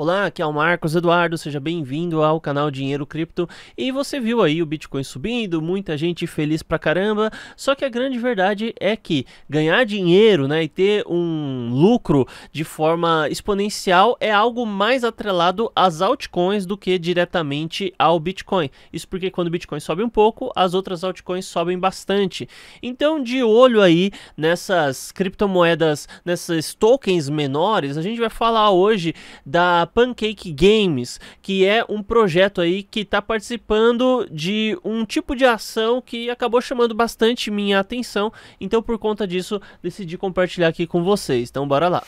Olá, aqui é o Marcos Eduardo, seja bem-vindo ao canal Dinheiro Cripto. E você viu aí o Bitcoin subindo, muita gente feliz pra caramba, só que a grande verdade é que ganhar dinheiro, né, e ter um lucro de forma exponencial é algo mais atrelado às altcoins do que diretamente ao Bitcoin. Isso porque quando o Bitcoin sobe um pouco, as outras altcoins sobem bastante. Então, de olho aí nessas criptomoedas, nessas tokens menores, a gente vai falar hoje da Pancake Games, que é um projeto aí que está participando de um tipo de ação que acabou chamando bastante minha atenção. Então, por conta disso, decidi compartilhar aqui com vocês. Então, bora lá.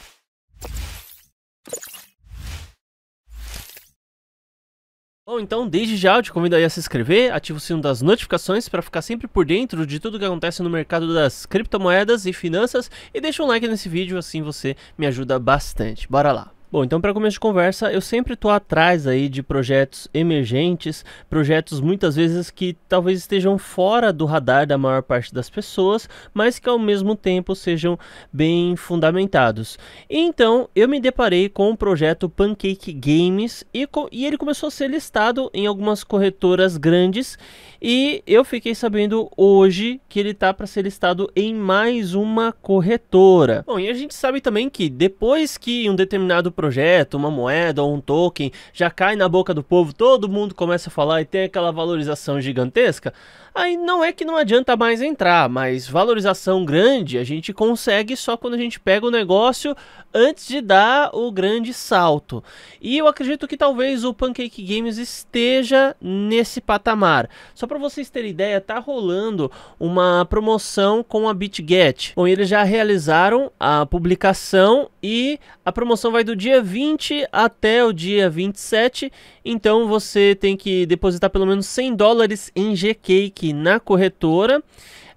Bom, então desde já eu te convido aí a se inscrever, ativa o sino das notificações para ficar sempre por dentro de tudo que acontece no mercado das criptomoedas e finanças e deixa um like nesse vídeo, assim você me ajuda bastante. Bora lá! Bom, então para começo de conversa, eu sempre estou atrás aí de projetos emergentes, projetos muitas vezes que talvez estejam fora do radar da maior parte das pessoas, mas que ao mesmo tempo sejam bem fundamentados. Então eu me deparei com o projeto Pancake Games e, e ele começou a ser listado em algumas corretoras grandes e eu fiquei sabendo hoje que ele está para ser listado em mais uma corretora. Bom, e a gente sabe também que depois que um determinado projeto, uma moeda ou um token, já cai na boca do povo, todo mundo começa a falar e tem aquela valorização gigantesca, aí não é que não adianta mais entrar, mas valorização grande a gente consegue só quando a gente pega o negócio antes de dar o grande salto. E eu acredito que talvez o Pancake Games esteja nesse patamar. Só para vocês terem ideia, tá rolando uma promoção com a BitGet. Bom, eles já realizaram a publicação e a promoção vai do dia dia 20 até o dia 27, então você tem que depositar pelo menos 100 dólares em Gcake na corretora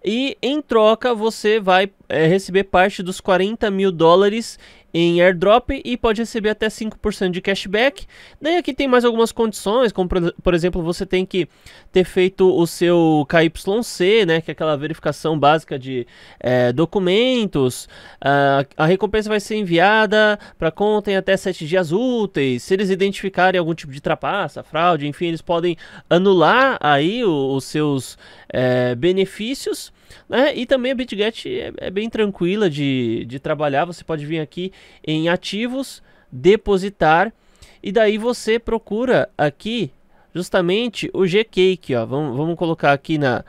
e em troca você vai é, receber parte dos 40 mil dólares em airdrop e pode receber até 5% de cashback. Daí aqui tem mais algumas condições, como por exemplo, você tem que ter feito o seu KYC, né, que é aquela verificação básica de é, documentos. Ah, a recompensa vai ser enviada para conta em até 7 dias úteis. Se eles identificarem algum tipo de trapaça, fraude, enfim, eles podem anular aí o, os seus é, benefícios. Né? E também a BitGet é, é bem tranquila de, de trabalhar, você pode vir aqui em ativos, depositar e daí você procura aqui justamente o Gcake, ó. Vamos, vamos colocar aqui na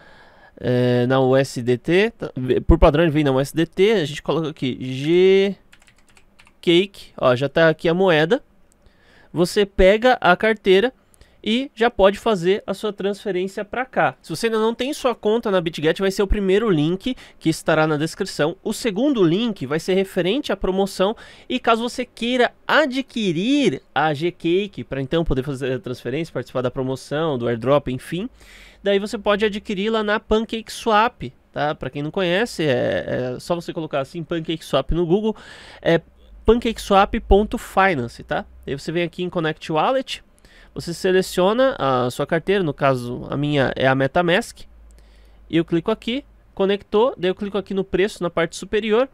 é, na USDT, tá, por padrão ele vem na USDT, a gente coloca aqui Gcake, ó, já está aqui a moeda. Você pega a carteira e já pode fazer a sua transferência para cá. Se você ainda não tem sua conta na BitGet, vai ser o primeiro link que estará na descrição. O segundo link vai ser referente à promoção e caso você queira adquirir a Gcake para então poder fazer a transferência, participar da promoção, do airdrop, enfim, daí você pode adquiri-la na PancakeSwap. Tá? Para quem não conhece, é, é, só você colocar assim PancakeSwap no Google, é pancakeswap.finance, tá? Aí você vem aqui em Connect Wallet, você seleciona a sua carteira, no caso a minha é a MetaMask. Eu clico aqui, conectou, daí eu clico aqui no preço na parte superior.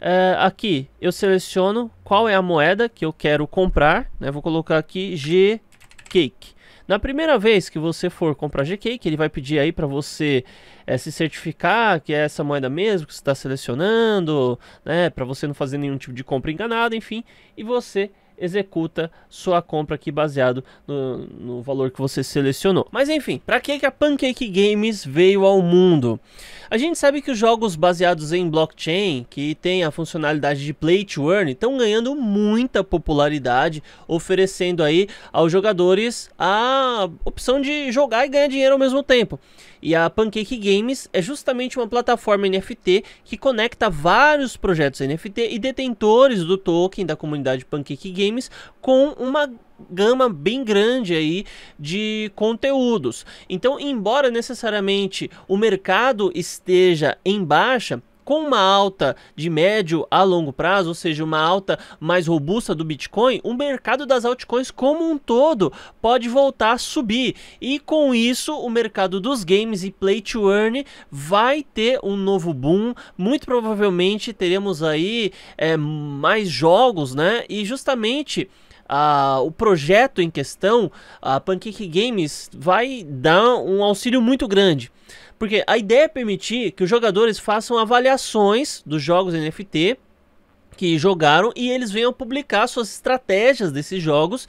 É, aqui eu seleciono qual é a moeda que eu quero comprar, né? Vou colocar aqui G-Cake. Na primeira vez que você for comprar G Cake, ele vai pedir aí para você é, se certificar que é essa moeda mesmo que você está selecionando, né, para você não fazer nenhum tipo de compra enganada, enfim, e você executa sua compra aqui baseado no, no valor que você selecionou. Mas enfim, para que, que a Pancake Games veio ao mundo? A gente sabe que os jogos baseados em blockchain, que tem a funcionalidade de play to earn, estão ganhando muita popularidade, oferecendo aí aos jogadores a opção de jogar e ganhar dinheiro ao mesmo tempo. E a Pancake Games é justamente uma plataforma NFT que conecta vários projetos NFT e detentores do token da comunidade Pancake Games games com uma gama bem grande aí de conteúdos. Então, embora necessariamente o mercado esteja em baixa, com uma alta de médio a longo prazo, ou seja, uma alta mais robusta do Bitcoin, o mercado das altcoins como um todo pode voltar a subir. E com isso, o mercado dos games e play to earn vai ter um novo boom. Muito provavelmente teremos aí é, mais jogos, né? E justamente. Uh, o projeto em questão, a Pancake Games, vai dar um auxílio muito grande. Porque a ideia é permitir que os jogadores façam avaliações dos jogos NFT que jogaram e eles venham publicar suas estratégias desses jogos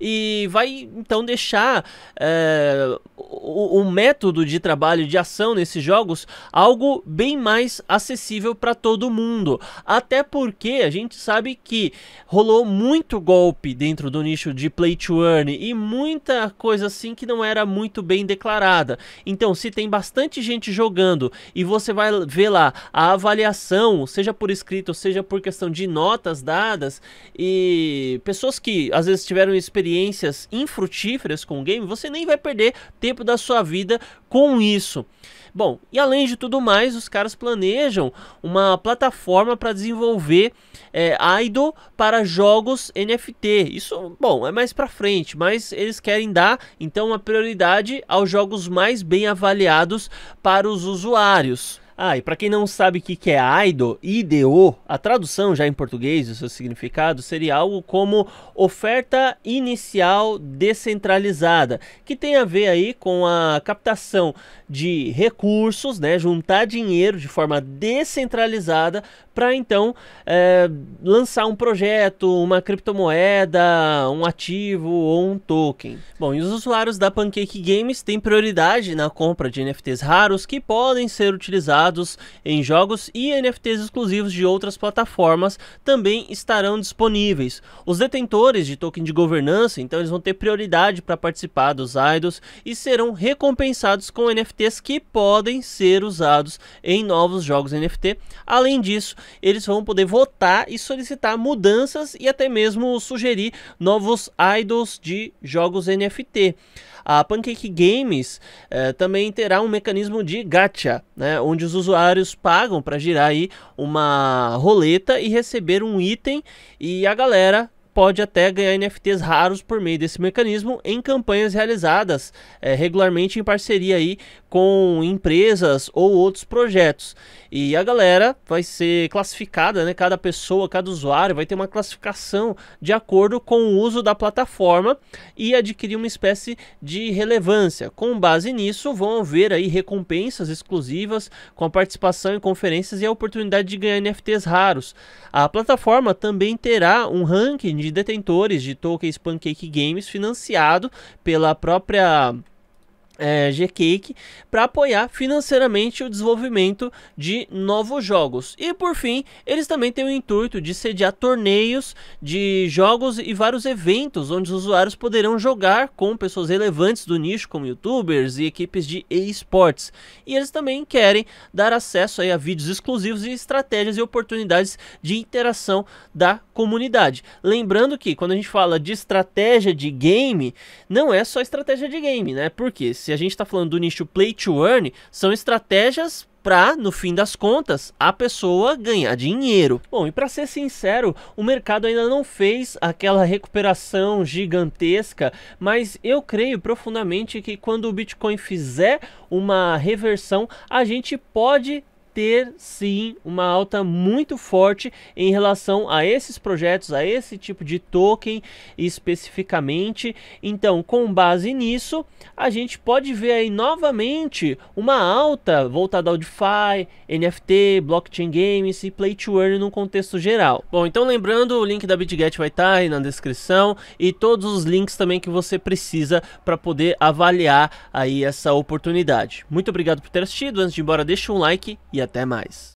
e vai então deixar é, o, o, método de trabalho de ação nesses jogos algo bem mais acessível para todo mundo. Até porque a gente sabe que rolou muito golpe dentro do nicho de play to earn e muita coisa assim que não era muito bem declarada. Então, se tem bastante gente jogando e você vai ver lá a avaliação, seja por escrito, seja por questão de notas dadas e pessoas que às vezes tiveram experiências infrutíferas com o game, você nem vai perder tempo da sua vida com isso. Bom, e além de tudo mais, os caras planejam uma plataforma para desenvolver é, idol para jogos NFT. Isso, bom, é mais para frente, mas eles querem dar então uma prioridade aos jogos mais bem avaliados para os usuários. Ah, e para quem não sabe o que, é AIDO, IDO, a tradução já em português, o seu significado, seria algo como oferta inicial descentralizada, que tem a ver aí com a captação de recursos, né, juntar dinheiro de forma descentralizada para então é, lançar um projeto, uma criptomoeda, um ativo ou um token. Bom, e os usuários da Pancake Games têm prioridade na compra de NFTs raros que podem ser utilizados usados em jogos e NFTs exclusivos de outras plataformas também estarão disponíveis. Os detentores de token de governança, então, eles vão ter prioridade para participar dos idols e serão recompensados com NFTs que podem ser usados em novos jogos NFT. Além disso, eles vão poder votar e solicitar mudanças e até mesmo sugerir novos idols de jogos NFT. A Pancake Games eh, também terá um mecanismo de gacha, né, onde os usuários pagam para girar aí uma roleta e receber um item e a galera pode até ganhar NFTs raros por meio desse mecanismo em campanhas realizadas é, regularmente em parceria aí com empresas ou outros projetos. E a galera vai ser classificada, né? Cada pessoa, cada usuário vai ter uma classificação de acordo com o uso da plataforma e adquirir uma espécie de relevância. Com base nisso, vão haver aí recompensas exclusivas com a participação em conferências e a oportunidade de ganhar NFTs raros. A plataforma também terá um ranking de detentores de tokens Pancake Games financiado pela própria é, G-Cake para apoiar financeiramente o desenvolvimento de novos jogos. E por fim, eles também têm o intuito de sediar torneios de jogos e vários eventos onde os usuários poderão jogar com pessoas relevantes do nicho, como youtubers e equipes de esportes. E eles também querem dar acesso a vídeos exclusivos e estratégias e oportunidades de interação da comunidade. Lembrando que quando a gente fala de estratégia de game, não é só estratégia de game, né? Porque se a gente está falando do nicho play to earn, são estratégias para, no fim das contas, a pessoa ganhar dinheiro. Bom, e para ser sincero, o mercado ainda não fez aquela recuperação gigantesca, mas eu creio profundamente que quando o Bitcoin fizer uma reversão, a gente pode ter sim uma alta muito forte em relação a esses projetos, a esse tipo de token especificamente. Então, com base nisso, a gente pode ver aí novamente uma alta voltada ao DeFi, NFT, blockchain games e play to earn no contexto geral. Bom, então lembrando, o link da BitGet vai estar tá aí na descrição e todos os links também que você precisa para poder avaliar aí essa oportunidade. Muito obrigado por ter assistido. Antes de ir embora, deixa um like e até mais.